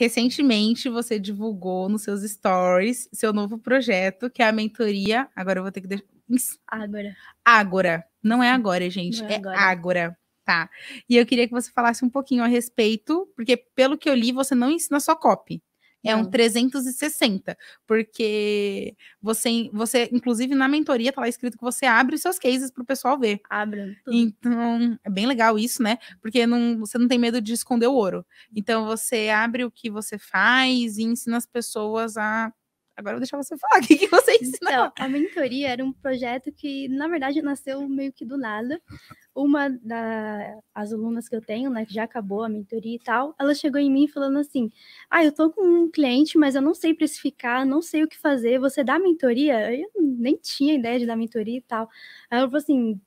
Recentemente você divulgou nos seus stories seu novo projeto, que é a mentoria. Agora eu vou ter que deixar. Agora. Agora. Não é agora, gente. Não é, é, agora. é agora. Tá. E eu queria que você falasse um pouquinho a respeito, porque pelo que eu li, você não ensina só copy é um 360, porque você, você, inclusive na mentoria, tá lá escrito que você abre os seus cases pro pessoal ver. Abre. Né, então, é bem legal isso, né? Porque não, você não tem medo de esconder o ouro. Então, você abre o que você faz e ensina as pessoas a Agora eu vou deixar você falar. O que, que você ensinou? Então, a mentoria era um projeto que, na verdade, nasceu meio que do nada. Uma das alunas que eu tenho, né, que já acabou a mentoria e tal, ela chegou em mim falando assim: Ah, eu tô com um cliente, mas eu não sei precificar, não sei o que fazer. Você dá mentoria? Eu nem tinha ideia de dar mentoria e tal. Aí ela falou assim: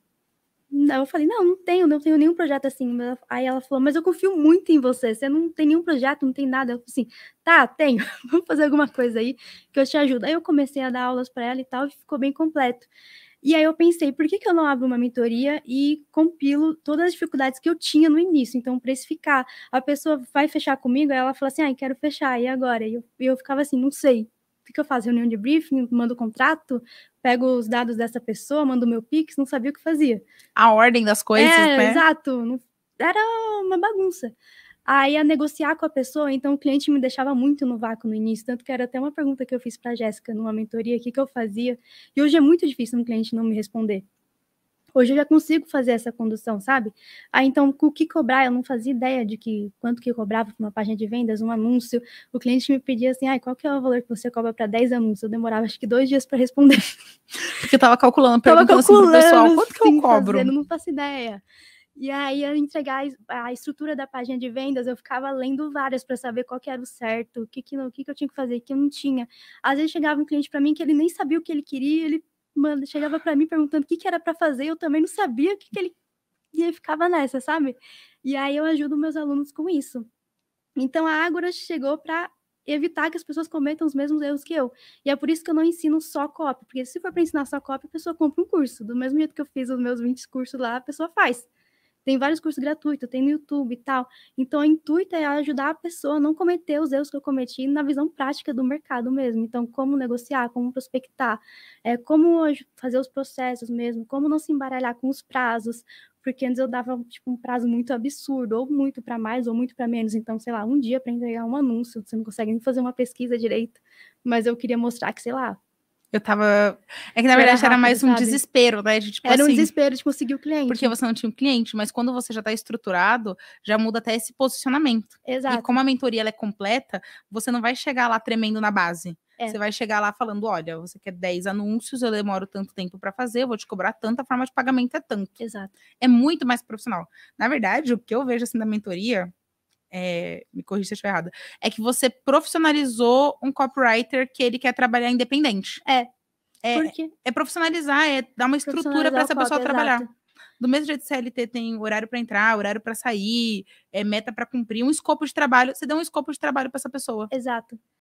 eu falei, não, não tenho, não tenho nenhum projeto assim. Aí ela falou, mas eu confio muito em você, você não tem nenhum projeto, não tem nada. Eu falei assim, tá, tenho, vamos fazer alguma coisa aí que eu te ajudo. Aí eu comecei a dar aulas para ela e tal, e ficou bem completo. E aí eu pensei, por que, que eu não abro uma mentoria e compilo todas as dificuldades que eu tinha no início? Então, precificar. A pessoa vai fechar comigo, aí ela fala assim, ah, quero fechar, e agora? E eu, eu ficava assim, não sei, que, eu faço? Reunião de briefing, mando contrato, pego os dados dessa pessoa, mando meu Pix, não sabia o que fazia. A ordem das coisas, é, né? Exato. Era uma bagunça. Aí a negociar com a pessoa, então o cliente me deixava muito no vácuo no início, tanto que era até uma pergunta que eu fiz para a Jéssica numa mentoria que que eu fazia, e hoje é muito difícil um cliente não me responder. Hoje eu já consigo fazer essa condução, sabe? Ah, então, o que cobrar? Eu não fazia ideia de que quanto que eu cobrava para uma página de vendas, um anúncio. O cliente me pedia assim, ah, qual que é o valor que você cobra para 10 anúncios? Eu demorava acho que dois dias para responder. Porque estava calculando, perguntando tava calculando, assim pessoal, quanto que eu cobro? Fazendo, não faço ideia. E aí, eu entregar a estrutura da página de vendas, eu ficava lendo várias para saber qual que era o certo, o que que, o que que eu tinha que fazer, o que eu não tinha. Às vezes chegava um cliente para mim que ele nem sabia o que ele queria, ele mano, chegava para mim perguntando o que, que era para fazer, eu também não sabia o que, que ele. ficava nessa, sabe? E aí eu ajudo meus alunos com isso. Então a Ágora chegou para evitar que as pessoas cometam os mesmos erros que eu. E é por isso que eu não ensino só cópia, porque se for para ensinar só cópia, a pessoa compra um curso. Do mesmo jeito que eu fiz os meus 20 cursos lá, a pessoa faz. Tem vários cursos gratuitos, tem no YouTube e tal. Então, o intuito é ajudar a pessoa a não cometer os erros que eu cometi na visão prática do mercado mesmo. Então, como negociar, como prospectar, é, como fazer os processos mesmo, como não se embaralhar com os prazos, porque antes eu dava tipo, um prazo muito absurdo, ou muito para mais, ou muito para menos. Então, sei lá, um dia para entregar um anúncio, você não consegue nem fazer uma pesquisa direito. Mas eu queria mostrar que, sei lá, eu tava. É que na verdade era, mais um desespero, né? De, tipo, era um assim, desespero de conseguir o cliente. Porque você não tinha um cliente, mas quando você já tá estruturado, já muda até esse posicionamento. Exato. E como a mentoria ela é completa, você não vai chegar lá tremendo na base. É. Você vai chegar lá falando: olha, você quer 10 anúncios, eu demoro tanto tempo para fazer, eu vou te cobrar tanto, a forma de pagamento é tanto. Exato. É muito mais profissional. Na verdade, o que eu vejo assim da mentoria, é, me corrija se eu estiver errada, é que você profissionalizou um copywriter que ele quer trabalhar independente. É. É, é profissionalizar, é dar uma estrutura para essa pessoa copy, trabalhar. Exato. Do mesmo jeito que CLT tem horário para entrar, horário para sair, é meta para cumprir, um escopo de trabalho, você dá um escopo de trabalho para essa pessoa. Exato.